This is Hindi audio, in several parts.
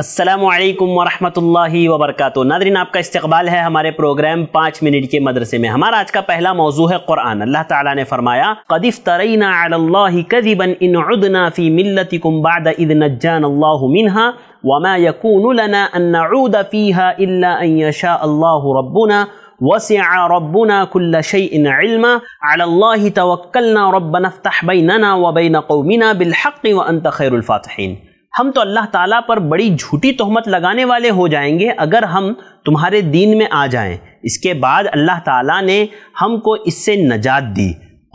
असलकम वरहमल वबरक नादरीन आपका इस्तबाल है हमारे प्रोग्राम पाँच मिनट के मदरसे में हमारा आज का पहला मौजू है कुरान अल्लाह ताला ने फरमाया कदिफ तरईना कदिबन इन उदना फ़ी मिलत कुम्बाद इदनजान मिनहा वमा यकून लना अन्नाऊद फ़ीहा इल्ला अयशा अल्लाह रब्बुना وَسِعَ رَبُّنَا كُلَّ شَيْءٍ عِلْمًا عَلَى اللَّهِ تَوَكَّلْنَا رَبَّنَا افْتَحْ بَيْنَنَا وَبَيْنَ قَوْمِنَا بِالْحَقِّ وَأَنْتَ خَيْرُ الْفَاتِحِينَ हम तो अल्लाह ताला पर बड़ी झूठी तहमत लगाने वाले हो जाएंगे अगर हम तुम्हारे दीन में आ जाएं इसके बाद अल्लाह ताला ने हमको इससे नजात दी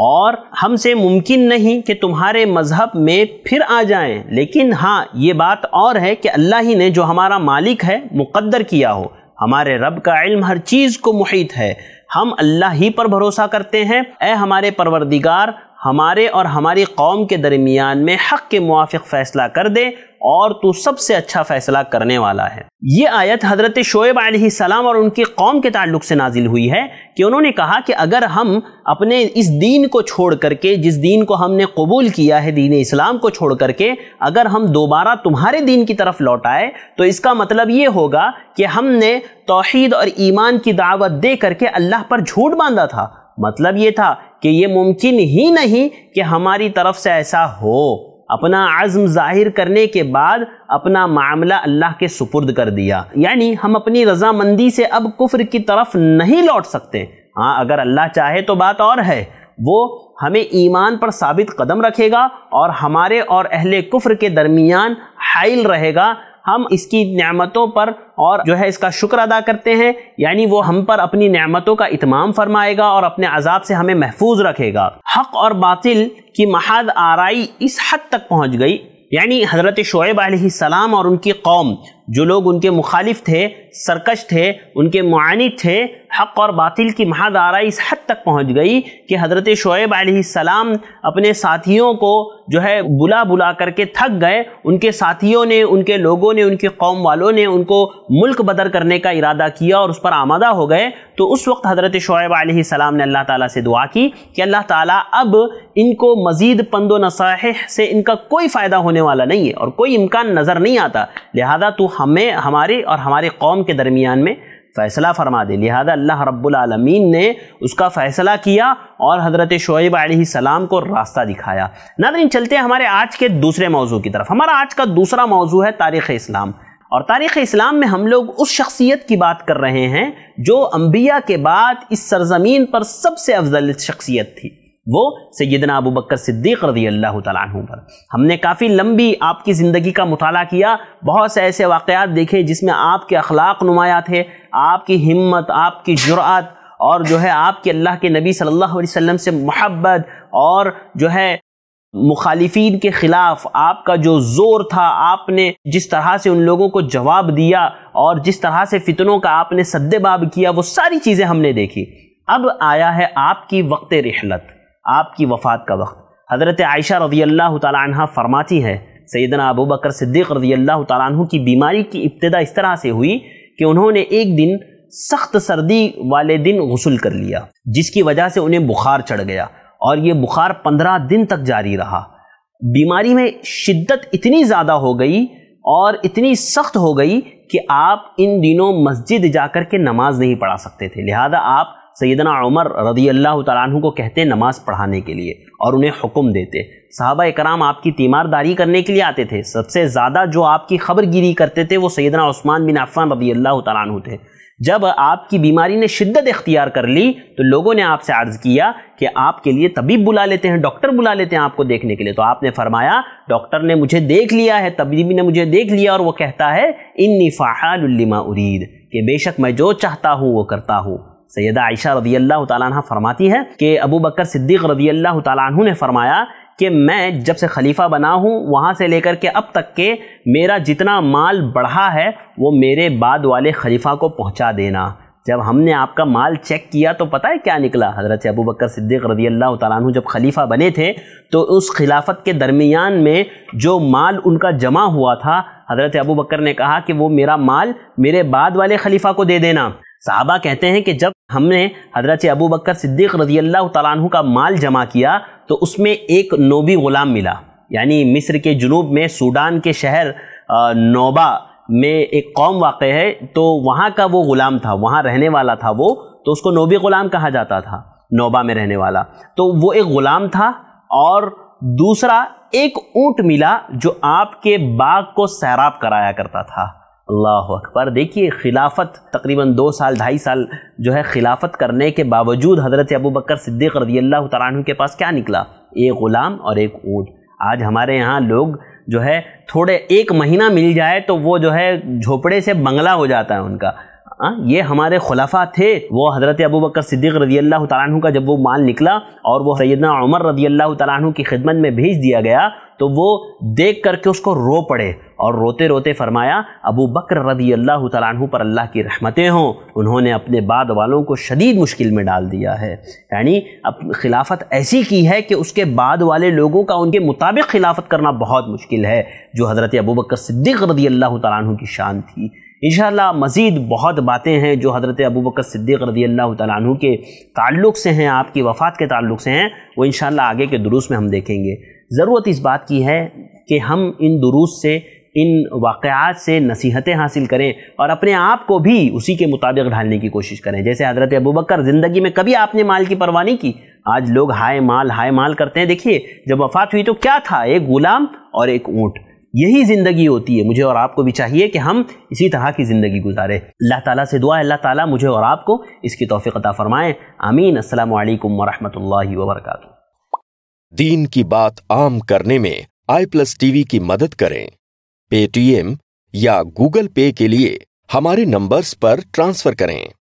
और हमसे मुमकिन नहीं कि तुम्हारे मज़हब में फिर आ जाएं लेकिन हाँ ये बात और है कि अल्लाह ही ने जो हमारा मालिक है मुकद्दर किया हो हमारे रब का इल्म हर चीज़ को मुहित है हम अल्लाह ही पर भरोसा करते हैं ए हमारे परवरदिगार हमारे और हमारी कौम के दरमियान में हक़ के मुआफ़ फ़ैसला कर दे और तू सबसे अच्छा फ़ैसला करने वाला है ये आयत हज़रत शोएब सलाम और उनकी कौम के ताल्लुक से नाजिल हुई है कि उन्होंने कहा कि अगर हम अपने इस दीन को छोड़ करके जिस दीन को हमने कबूल किया है दीन इस्लाम को छोड़ करके अगर हम दोबारा तुम्हारे दीन की तरफ लौट आए तो इसका मतलब ये होगा कि हमने तोहद और ईमान की दावत दे करके अल्लाह पर झूठ बांधा था मतलब ये था कि ये मुमकिन ही नहीं कि हमारी तरफ से ऐसा हो अपना आज़म ज़ाहिर करने के बाद अपना मामला अल्लाह के सुपुर्द कर दिया यानी हम अपनी रजामंदी से अब कुफ्र की तरफ नहीं लौट सकते हाँ अगर अल्लाह चाहे तो बात और है वो हमें ईमान पर साबित कदम रखेगा और हमारे और अहले कुफ्र के दरमियान हाइल रहेगा हम इसकी न्यामतों पर और जो है इसका शुक्र अदा करते हैं यानी वो हम पर अपनी न्यामतों का इतमाम फरमाएगा और अपने अजाब से हमें महफूज रखेगा हक और बातिल की महद आरई इस हद तक पहुँच गई यानी हज़रत शुएब सलाम और उनकी कौम जो लोग उनके मुखालिफ थे सरकश थे उनके मानी थे हक़ और बातिल की महादारा इस हद तक पहुंच गई कि हज़रत शुएब सलाम अपने साथियों को जो है बुला बुला करके थक गए उनके साथियों ने उनके लोगों ने उनके कौम वालों ने उनको मुल्क बदर करने का इरादा किया और उस पर आमादा हो गए तो उस वक्त हज़रत शुएब सलाम ने अल्लाह ताली से दुआ की कि अल्लाह ताली अब इनको मज़ीद पंदो नसाह से इनका कोई फ़ायदा होने वाला नहीं है और कोई इम्कान नज़र नहीं आता लिहाजा तो हमें हमारी और हमारे कौम के दरमियान में फ़ैसला फरमा दे लिहाजा अल्लाह रब्बुलमीन ने उसका फ़ैसला किया और हज़रत शुब सलाम को रास्ता दिखाया नादिन चलते हैं हमारे आज के दूसरे मौजू की तरफ हमारा आज का दूसरा मौजू है तारीख़ इस्लाम और तारीख़ इस्लाम में हम लोग उस शख्सियत की बात कर रहे हैं जो अम्बिया के बाद इस सरज़मीन पर सबसे अफजल शख्सियत थी वो सैदना अबू बकर सिद्दीक रज़ी अल्लाह तु पर हमने काफ़ी लंबी आपकी ज़िंदगी का मताल किया बहुत से ऐसे वाक़ात देखे जिसमें आपके अखलाक नुमाया थे आपकी हिम्मत आपकी जुरात और जो है आपके अल्लाह के नबी सल्लल्लाहु अलैहि वसल्लम से मोहब्बत और जो है मुखालिफिन के ख़िलाफ़ आपका जो ज़ोर था आपने जिस तरह से उन लोगों को जवाब दिया और जिस तरह से फितनों का आपने सद्देबाब किया वो सारी चीज़ें हमने देखी अब आया है आपकी वक्त रहलत आपकी वफ़ात का वक्त हज़रत आयशा रज़ी अल्लाह तह फरमाती है सैदना अबू बकर सिद्दीक़ रदी अल्लाह तह की बीमारी की इब्तदा इस तरह से हुई कि उन्होंने एक दिन सख्त सर्दी वाले दिन गसल कर लिया जिसकी वजह से उन्हें बुखार चढ़ गया और ये बुखार पंद्रह दिन तक जारी रहा बीमारी में शिद्दत इतनी ज़्यादा हो गई और इतनी सख्त हो गई कि आप इन दिनों मस्जिद जा कर के नमाज़ नहीं पढ़ा सकते थे लिहाजा आप सैदना उमर रदी अल्लाह तु को कहते नमाज़ पढ़ाने के लिए और उन्हें हुक्म देते साहबा कराम आपकी तीमारदारी करने के लिए आते थे सबसे ज़्यादा जो आपकी खबर गिरी करते थे वो सैदना उस्मान बिन अफ़ान रदी अल्लाह तु थे जब आपकी बीमारी ने शिद्दत इख्तियार कर ली तो लोगों ने आपसे अर्ज़ किया कि आपके लिए तबीब बुला लेते हैं डॉक्टर बुला लेते हैं आपको देखने के लिए तो आपने फरमाया डॉक्टर ने मुझे देख लिया है तबीब ने मुझे देख लिया और वो कहता है इन फ़ाहालमा उरीद कि बेशक मैं जो चाहता हूँ वो करता हूँ सैदा आयशा रदी अल्लाह तह फरमाती है कि अबू बकर सिद्दीक रदी अल्लाह तह ने फरमाया कि मैं जब से खलीफा बना हूँ वहाँ से लेकर के अब तक के मेरा जितना माल बढ़ा है वो मेरे बाद वाले खलीफा को पहुँचा देना जब हमने आपका माल चेक किया तो पता है क्या निकला हज़रत अबू बकर सिद्दीक रदी अल्लाह तु जब खलीफा बने थे तो उस खिलाफत के दरमियान में जो माल उनका जमा हुआ था हज़रत अबू बकर ने कहा कि वो मेरा माल मेरे बाद वाले खलीफा को दे देना साहबा कहते हैं कि जब हमने हजरत अबू बकर सिद्दीक रजी अल्लाह तु का माल जमा किया तो उसमें एक नोबी ग़ुलाम मिला यानी मिस्र के जुनूब में सूडान के शहर नोबा में एक कौम वाक़ है तो वहाँ का वो ग़ुलाम था वहाँ रहने वाला था वो तो उसको नोबी ग़ुलाम कहा जाता था नोबा में रहने वाला तो वो एक ग़ुलाम था और दूसरा एक ऊँट मिला जो आपके बाग को सैराब कराया करता था अल्लाह अकबर देखिए खिलाफत तकरीबन दो साल ढाई साल जो है खिलाफत करने के बावजूद हज़रत अबू बकर सिद्दीक रजी अल्लाह तु के पास क्या निकला एक ग़ुलाम और एक ऊँट आज हमारे यहाँ लोग जो है थोड़े एक महीना मिल जाए तो वो जो है झोपड़े से बंगला हो जाता है उनका आ, हाँ, ये हमारे खुलाफा थे वो हज़रत अबू बकर सिद्दीक रजी अल्लाह तु का जब वो माल निकला और वो सैदना उमर रजी अल्लाह तु की खिदमत में भेज दिया गया तो वो देख करके उसको रो पड़े और रोते रोते फरमाया अबू बकर रजी अल्लाह तु पर अल्लाह की रहमतें हों उन्होंने अपने बाद वालों को शदीद मुश्किल में डाल दिया है यानी अब खिलाफत ऐसी की है कि उसके बाद वाले लोगों का उनके मुताबिक खिलाफत करना बहुत मुश्किल है जो हज़रत अबू बकर सिद्दीक रदी अल्लाह तु की शान थी इन मज़ीद बहुत बातें हैं जो हज़रत अबूबकर सिद्दीक रदी अल्लाह तु के ताल्लुक़ से हैं आपकी वफ़ात के ताल्लुक़ से हैं वो इन आगे के दुरूस में हम देखेंगे ज़रूरत इस बात की है कि हम इन दुरूस से इन वाक़ात से नसीहतें हासिल करें और अपने आप को भी उसी के मुताबिक ढालने की कोशिश करें जैसे हज़रत अबूबकर ज़िंदगी में कभी आपने माल की परवाह नहीं की आज लोग हाय माल हाय माल करते हैं देखिए जब वफ़ात हुई तो क्या था एक ग़ुलाम और एक ऊँट यही ज़िंदगी होती है मुझे और आपको भी चाहिए कि हम इसी तरह की ज़िंदगी गुजारें अल्लाह ताला से दुआ है अल्लाह ताला मुझे और आपको इसकी तोफ़ी अता फ़रमाएँ आमीन अल्लाम वरहमल वर्क दीन की बात आम करने में आई प्लस टीवी की मदद करें पेटीएम या गूगल पे के लिए हमारे नंबर्स पर ट्रांसफ़र करें